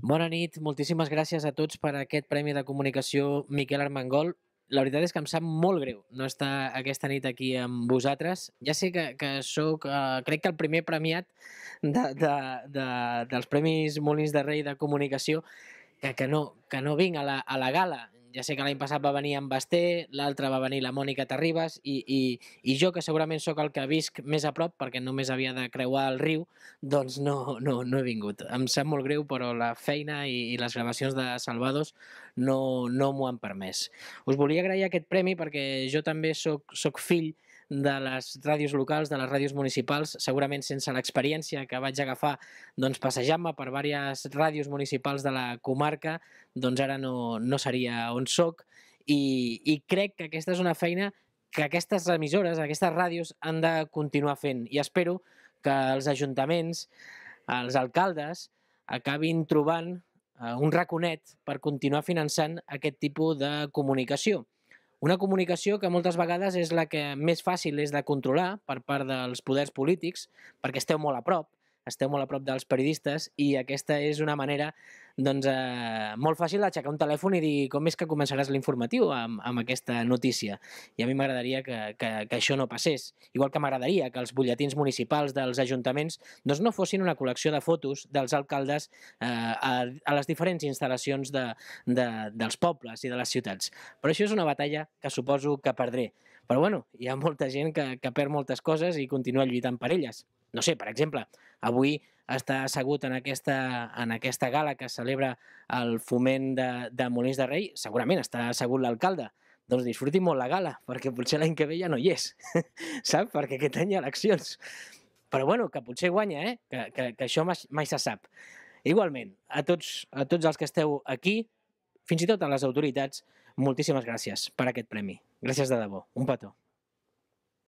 Bona nit, moltíssimes gràcies a tots per aquest Premi de Comunicació Miquel Armengol. La veritat és que em sap molt greu no estar aquesta nit aquí amb vosaltres. Ja sé que, que sóc, eh, crec que el primer premiat de, de, de, dels Premis Molins de Rei de Comunicació que, que, no, que no vinc a la, a la gala ja sé que l'any passat va venir en Basté, l'altre va venir la Mònica Terribas i, i, i jo, que segurament sóc el que visc més a prop, perquè només havia de creuar el riu, doncs no, no, no he vingut. Em sap molt greu, però la feina i, i les gravacions de Salvados no, no m'ho han permès. Us volia agrair aquest premi perquè jo també sóc, sóc fill de les ràdios locals, de les ràdios municipals, segurament sense l'experiència que vaig agafar doncs, passejant-me per diverses ràdios municipals de la comarca, doncs ara no, no seria on sóc i, i crec que aquesta és una feina que aquestes emissores, aquestes ràdios han de continuar fent i espero que els ajuntaments, els alcaldes, acabin trobant eh, un raconet per continuar finançant aquest tipus de comunicació. Una comunicació que moltes vegades és la que més fàcil és de controlar per part dels poders polítics, perquè esteu molt a prop, esteu molt a prop dels periodistes i aquesta és una manera doncs eh, molt fàcil aixecar un telèfon i dir com és que començaràs l'informatiu amb, amb aquesta notícia. I a mi m'agradaria que, que, que això no passés. Igual que m'agradaria que els butlletins municipals dels ajuntaments doncs no fossin una col·lecció de fotos dels alcaldes eh, a, a les diferents instal·lacions de, de, dels pobles i de les ciutats. Però això és una batalla que suposo que perdré. Però bueno, hi ha molta gent que, que perd moltes coses i continua lluitant per elles. No sé, per exemple, avui està assegut en aquesta, en aquesta gala que celebra el foment de, de Molins de Rei, segurament està assegut l'alcalde, doncs disfruti molt la gala, perquè potser l'any que ve ja no hi és, sap? Perquè aquest any hi ha eleccions. Però bueno, que potser guanya, eh? Que, que, que això mai, mai se sap. Igualment, a tots, a tots els que esteu aquí, fins i tot a les autoritats, moltíssimes gràcies per aquest premi. Gràcies de debò. Un petó.